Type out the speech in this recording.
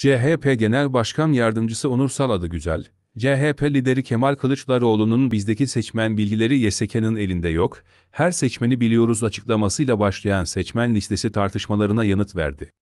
CHP Genel Başkan Yardımcısı Onur Saladı Güzel, CHP lideri Kemal Kılıçdaroğlu'nun bizdeki seçmen bilgileri YSK'nın elinde yok, her seçmeni biliyoruz açıklamasıyla başlayan seçmen listesi tartışmalarına yanıt verdi.